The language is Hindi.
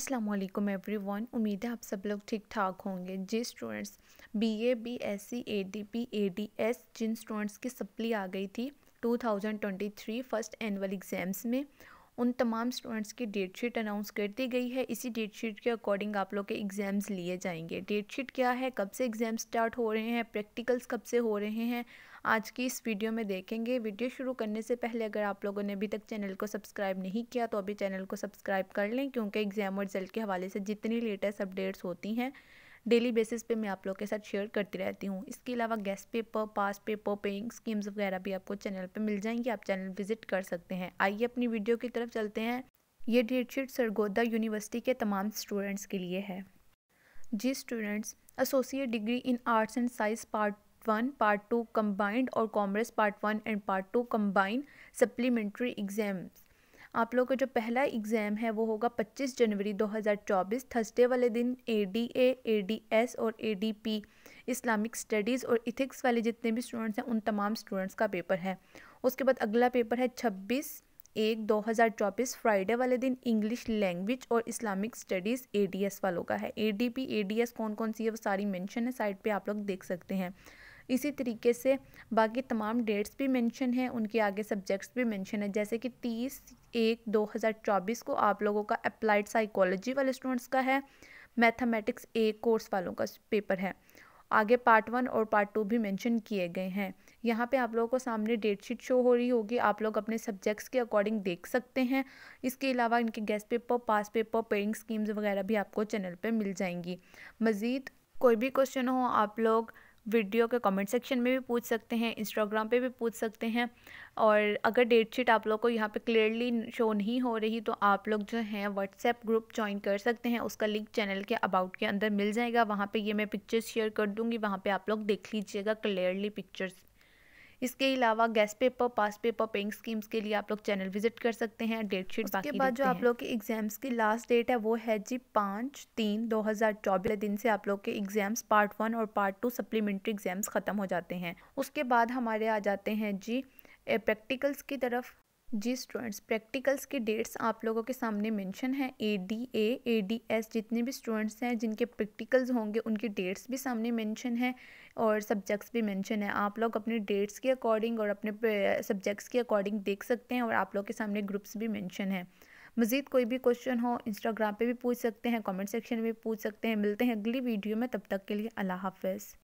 अस्सलाम वालेकुम एवरीवन उम्मीद है आप सब लोग ठीक ठाक होंगे जिस students B A B S C A D P A D S जिन स्टूडेंट्स की सप्ली आ गई थी 2023 फर्स्ट एनुअल एग्ज़ाम्स में उन तमाम स्टूडेंट्स की डेट शीट अनाउंस कर दी गई है इसी डेट शीट के अकॉर्डिंग आप लोग के एग्ज़ाम्स लिए जाएंगे डेट शीट क्या है कब से एग्ज़ाम स्टार्ट हो रहे हैं प्रैक्टिकल्स कब से हो रहे हैं आज की इस वीडियो में देखेंगे वीडियो शुरू करने से पहले अगर आप लोगों ने अभी तक चैनल को सब्सक्राइब नहीं किया तो अभी चैनल को सब्सक्राइब कर लें क्योंकि एग्ज़ाम और रिजल्ट के हवाले से जितनी लेटेस्ट अपडेट्स होती हैं डेली बेसिस पे मैं आप लोग के साथ शेयर करती रहती हूँ इसके अलावा guess paper pass paper paying schemes वगैरह भी आपको चैनल पर मिल जाएंगी आप चैनल विजिट कर सकते हैं आइए अपनी वीडियो की तरफ चलते हैं ये डेट शीट सरगोदा यूनिवर्सिटी के तमाम स्टूडेंट्स के लिए है जी students associate degree in arts and science part one part two combined और commerce part one and part two combined supplementary exams आप लोगों का जो पहला एग्ज़ाम है वो होगा 25 जनवरी 2024 थर्सडे वाले दिन A D A A D S और A D P Islamic studies और इथिक्स वाले जितने भी स्टूडेंट्स हैं उन तमाम स्टूडेंट्स का पेपर है उसके बाद अगला पेपर है छब्बीस एक दो हज़ार चौबीस फ्राइडे वाले दिन इंग्लिश लैंग्वेज और Islamic studies A D S वालों का है A D P A D S कौन कौन सी है वो सारी मेंशन है साइट पे आप लोग देख सकते हैं इसी तरीके से बाकी तमाम डेट्स भी मेंशन हैं उनके आगे सब्जेक्ट्स भी मेंशन है जैसे कि तीस एक दो हज़ार चौबीस को आप लोगों का अप्लाइड साइकोलॉजी वाले स्टूडेंट्स का है मैथमेटिक्स ए कोर्स वालों का पेपर है आगे पार्ट वन और पार्ट टू भी मेंशन किए गए हैं यहाँ पे आप लोगों को सामने डेट शीट शो हो रही होगी आप लोग अपने सब्जेक्ट्स के अकॉर्डिंग देख सकते हैं इसके अलावा इनके guest paper pass paper paying schemes वगैरह भी आपको चैनल पे मिल जाएंगी मज़ीद कोई भी क्वेश्चन हो आप लोग वीडियो के कमेंट सेक्शन में भी पूछ सकते हैं इंस्टाग्राम पे भी पूछ सकते हैं और अगर डेट शीट आप लोग को यहाँ पे क्लियरली शो नहीं हो रही तो आप लोग जो हैं व्हाट्सएप ग्रुप ज्वाइन कर सकते हैं उसका लिंक चैनल के अबाउट के अंदर मिल जाएगा वहाँ पे ये मैं पिक्चर्स शेयर कर दूँगी वहाँ पे आप लोग देख लीजिएगा क्लियरली पिक्चर्स इसके अलावा guess paper pass paper paying schemes के लिए आप लोग चैनल विजिट कर सकते हैं डेट शीट उसके बाद जो आप लोग के एग्जाम्स की लास्ट डेट है वो है जी पाँच तीन दो हज़ार चौबीस दिन से आप लोग के एग्जाम्स पार्ट वन और पार्ट टू सप्लीमेंट्री एग्जाम्स ख़त्म हो जाते हैं उसके बाद हमारे आ जाते हैं जी प्रैक्टिकल्स eh, की तरफ जी स्टूडेंट्स प्रैक्टिकल्स के डेट्स आप लोगों के सामने मेंशन है A D A A D S जितने भी स्टूडेंट्स हैं जिनके प्रैक्टिकल्स होंगे उनके डेट्स भी सामने मेंशन है और सब्जेक्ट्स भी मेंशन है आप लोग अपने डेट्स के अकॉर्डिंग और अपने सब्जेक्ट्स के अकॉर्डिंग देख सकते हैं और आप लोग के सामने ग्रुप्स भी मैंशन है मज़ीद कोई भी क्वेश्चन हो इंस्टाग्राम पर भी पूछ सकते हैं कॉमेंट सेक्शन में पूछ सकते हैं मिलते हैं अगली वीडियो में तब तक के लिए अल्लाह हाफ